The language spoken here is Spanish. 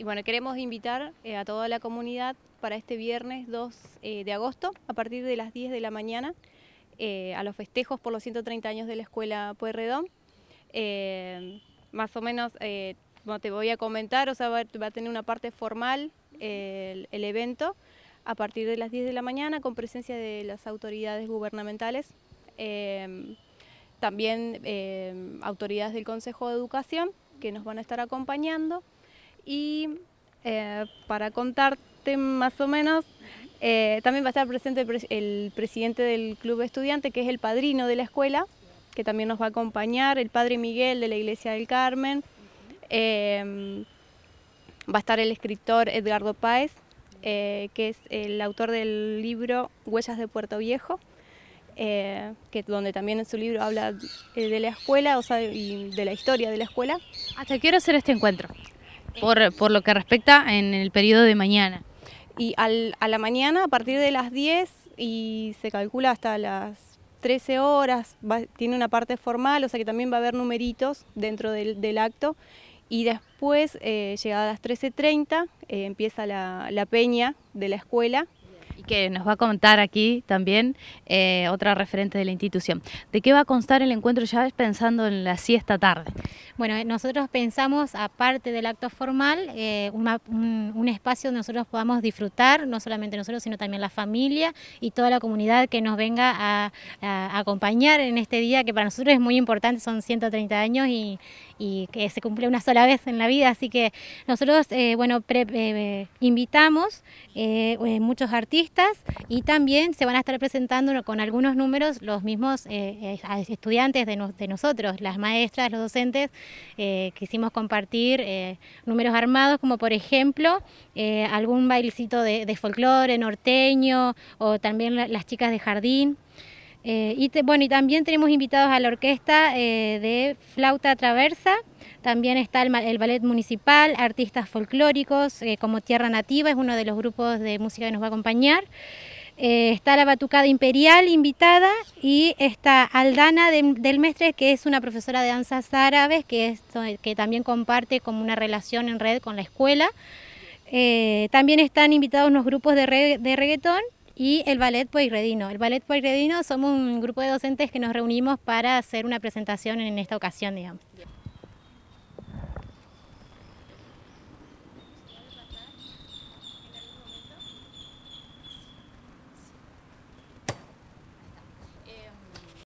Y bueno, queremos invitar eh, a toda la comunidad para este viernes 2 eh, de agosto, a partir de las 10 de la mañana, eh, a los festejos por los 130 años de la Escuela Pueyrredón. más o menos, como te voy a comentar, o sea, va, a tener una parte formal el, evento a partir de las 10 de la mañana con presencia de las autoridades gubernamentales, también autoridades del Consejo de Educación que nos van a estar acompañando y eh, para contarte más o menos, eh, también va a estar presente el presidente del club estudiante, que es el padrino de la escuela, que también nos va a acompañar, el padre Miguel de la Iglesia del Carmen, eh, va a estar el escritor Edgardo Páez, que es el autor del libro Huellas de Puerto Viejo, que donde también en su libro habla de la escuela o y de la historia de la escuela. ¿Hasta qué hora será este encuentro? por, lo que respecta en el periodo de mañana. Y a la mañana, a partir de las 10 y se calcula hasta las 13 horas, tiene una parte formal, o sea que también va a haber numeritos dentro del, acto. Y después, llegadas eh, llegada a las 13.30, eh, empieza la, peña de la escuela, y que nos va a contar aquí también eh, otra referente de la institución. ¿De qué va a constar el encuentro ya pensando en la siesta tarde? Bueno, eh, nosotros pensamos, aparte del acto formal, eh, un, espacio donde nosotros podamos disfrutar, no solamente nosotros, sino también la familia y toda la comunidad que nos venga a, acompañar en este día, que para nosotros es muy importante, son 130 años y, que se cumple una sola vez en la vida, así que nosotros, eh, bueno, invitamos muchos artistas y también se van a estar presentando con algunos números los mismos estudiantes de nosotros, las maestras, los docentes, eh, quisimos compartir eh, números armados, como por ejemplo eh, algún bailecito de, de folclore norteño o también las chicas de jardín. y bueno, y también tenemos invitados a la orquesta de flauta traversa. También está el, ballet municipal, artistas folclóricos, como Tierra Nativa es uno de los grupos de música que nos va a acompañar. Eh, está la Batucada Imperial invitada y está Aldana del Mestre, que es una profesora de danzas árabes, que, que también comparte como una relación en red con la escuela. Eh, también están invitados unos grupos de, de reggaetón y el Ballet Pueyrredino. El Ballet Pueyrredino somos un grupo de docentes que nos reunimos para hacer una presentación en esta ocasión, digamos.